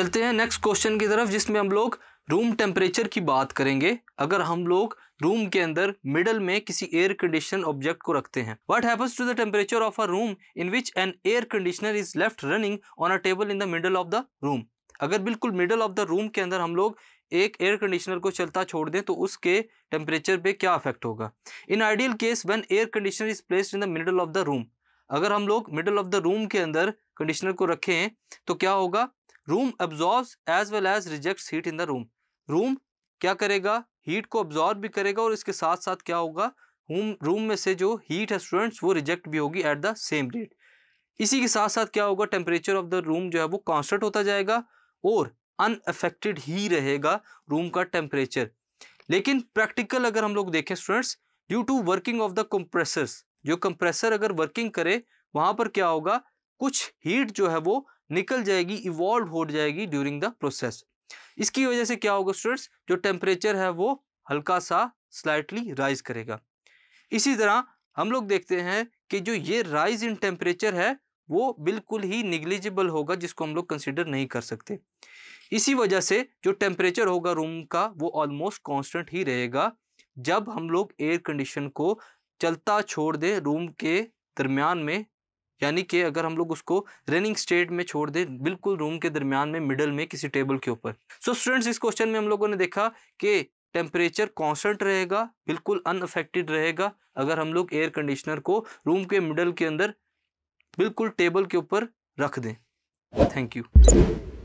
चलते हैं next question की तरफ जिसमें हम लोग रूम टेम्परेचर की बात करेंगे अगर हम लोग रूम के अंदर मिडल में किसी एयर कंडीशन ऑब्जेक्ट को रखते हैं what happens to the temperature of a room in which an air conditioner is left running on a table in the middle of the room अगर बिल्कुल मिडल ऑफ द रूम के अंदर हम लोग एक एयर कंडीशनर को चलता छोड़ दें तो उसके टेम्परेचर पे क्या अफेक्ट होगा in ideal case when air conditioner is placed in the middle of the room अगर हम लोग मिडल ऑफ द रूम के अंदर कंडीशनर को रखें तो क्या होगा room absorb as well as reject heat in the room room क्या करेगा हीट को ऑब्जॉर्व भी करेगा और इसके साथ साथ क्या होगा रूम रूम में से जो हीट है स्टूडेंट्स वो रिजेक्ट भी होगी एट द सेम रेट इसी के साथ साथ क्या होगा टेम्परेचर ऑफ द रूम जो है वो कॉन्स्टेंट होता जाएगा और अनअफेक्टेड ही रहेगा रूम का टेम्परेचर लेकिन प्रैक्टिकल अगर हम लोग देखें students due to working of the compressors जो कंप्रेसर अगर वर्किंग करे वहां पर क्या होगा कुछ हीट जो है वो निकल जाएगी इवॉल्व हो जाएगी ड्यूरिंग द प्रोसेस इसकी वजह से क्या होगा स्टूडेंट्स जो टेम्परेचर है वो हल्का सा स्लाइटली राइज करेगा इसी तरह हम लोग देखते हैं कि जो ये राइज इन टेम्परेचर है वो बिल्कुल ही निग्लिजिबल होगा जिसको हम लोग कंसिडर नहीं कर सकते इसी वजह से जो टेम्परेचर होगा रूम का वो ऑलमोस्ट कॉन्स्टेंट ही रहेगा जब हम लोग एयर कंडीशन को चलता छोड़ दें रूम के दरमियान में यानी कि अगर हम लोग उसको रनिंग स्टेट में छोड़ दें बिल्कुल रूम के दरमियान में मिडल में किसी टेबल के ऊपर सो स्टूडेंट्स इस क्वेश्चन में हम लोगों ने देखा कि टेम्परेचर कॉन्सेंट रहेगा बिल्कुल अनअफेक्टेड रहेगा अगर हम लोग एयर कंडीशनर को रूम के मिडल के अंदर बिल्कुल टेबल के ऊपर रख दें थैंक यू